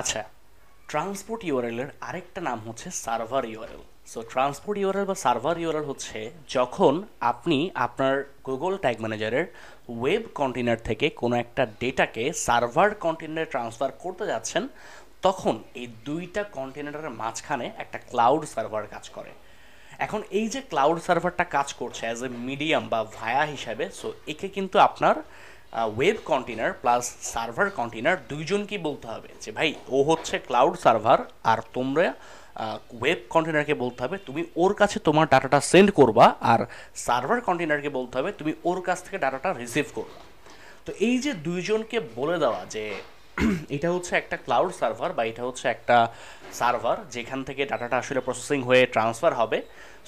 আচ্ছা ট্রান্সপোর্ট ইউআরএলের আরেকটা নাম হচ্ছে server URL so transport URL বা সার্ভার ইউরএল হচ্ছে যখন আপনি আপনার গুগল ট্যাগ ম্যানেজারের ওয়েব কন্টেনার থেকে কোনো একটা ডেটাকে সার্ভার কন্টেনারে ট্রান্সফার করতে যাচ্ছেন তখন এই দুইটা কন্টেনারের মাঝখানে একটা ক্লাউড সার্ভার কাজ করে এখন এই যে ক্লাউড সার্ভারটা কাজ করছে অ্যাজ এ মিডিয়াম বা ভায়া হিসাবে সো একে কিন্তু আপনার web container plus server container দুইজনকে বলতে হবে যে ভাই ও হচ্ছে ক্লাউড সার্ভার আর তোমরা ওয়েব কন্টেনারকে বলতে হবে তুমি ওর কাছে তোমার ডাটাটা সেন্ড করবা আর সার্ভার কন্টেনারকে বলতে হবে তুমি ওর কাছ থেকে ডাটাটা রিসিভ করবা তো এই যে দুইজনকে বলে দেওয়া যে এটা হচ্ছে একটা ক্লাউড সার্ভার বা এটা হচ্ছে একটা সার্ভার যেখান থেকে ডাটাটা আসলে প্রসেসিং হয়ে ট্রান্সফার হবে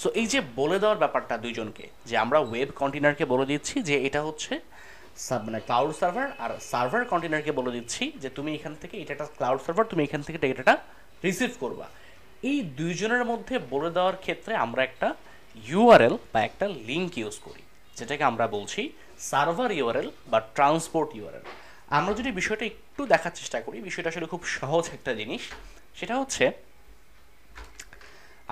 সো এই যে বলে দেওয়ার ব্যাপারটা দুইজনকে যে আমরা ওয়েব কন্টেনারকে বলে দিচ্ছি যে এটা হচ্ছে সাব মানে ক্লাউড সার্ভার আর সার্ভার কন্টেনারকে বলে দিচ্ছি যে তুমি এখান থেকে এটা একটা ক্লাউড সার্ভার তুমি এখান থেকে ডেটাটা রিসিভ করবা এই দুইজনের মধ্যে বলে দেওয়ার ক্ষেত্রে আমরা একটা ইউআরএল বা একটা লিঙ্ক ইউজ করি যেটাকে আমরা বলছি সার্ভার ইউআরএল বা ট্রান্সপোর্ট ইউআরএল আমরা যদি বিষয়টা একটু দেখার চেষ্টা করি বিষয়টা আসলে খুব সহজ একটা জিনিস সেটা হচ্ছে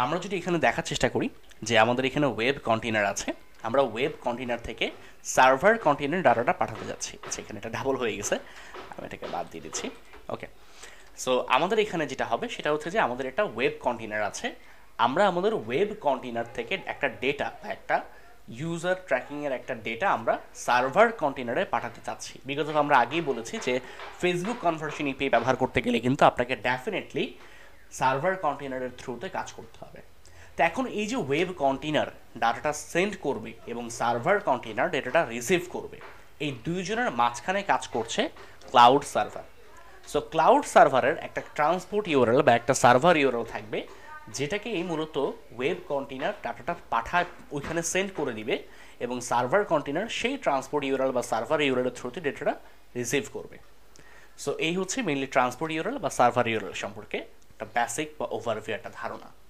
আমরা যদি এখানে দেখার চেষ্টা করি যে আমাদের এখানে ওয়েব কন্টেনার আছে আমরা ওয়েব কন্টেনার থেকে সার্ভার কন্টেনার ডাটাটা পাঠাতে যাচ্ছি সেখানে আচ্ছা, এটা ডাবল হয়ে গেছে আমি এটাকে বাদ দিয়ে দিচ্ছি ওকে সো আমাদের এখানে যেটা হবে সেটা হচ্ছে যে আমাদের একটা ওয়েব কন্টেনার আছে আমরা আমাদের ওয়েব কন্টেনার থেকে একটা ডেটা বা একটা ইউজার ট্র্যাকিংয়ের একটা ডেটা আমরা সার্ভার কন্টেনারে পাঠাতে চাচ্ছি বিগত আমরা আগেই বলেছি যে ফেসবুক কনভার্সন ইপি ব্যবহার করতে গেলে কিন্তু আপনাকে ডেফিনেটলি সার্ভার কন্টেনারের থ্রুতে কাজ করতে হবে তো এখন এই যে ওয়েব কন্টেনার ডাটাটা সেন্ড করবে এবং সার্ভার কন্টেনার ডেটাটা রিসিভ করবে এই দুইজনের মাঝখানে কাজ করছে ক্লাউড সার্ভার সো ক্লাউড সার্ভারের একটা ট্রান্সপোর্ট ইউরাল বা একটা সার্ভার ইউরাল থাকবে যেটাকেই মূলত ওয়েব কন্টেনার ডাটাটা পাঠায় ওইখানে সেন্ড করে দিবে এবং সার্ভার কন্টেনার সেই ট্রান্সপোর্ট ইউরাল বা সার্ভার ইউরালের থ্রুতে ডেটাটা রিসিভ করবে সো এই হচ্ছে মেনলি ট্রান্সপোর্ট ইউরাল বা সার্ভার ইউরাল সম্পর্কে একটা বেসিক বা ওভারভিউ একটা ধারণা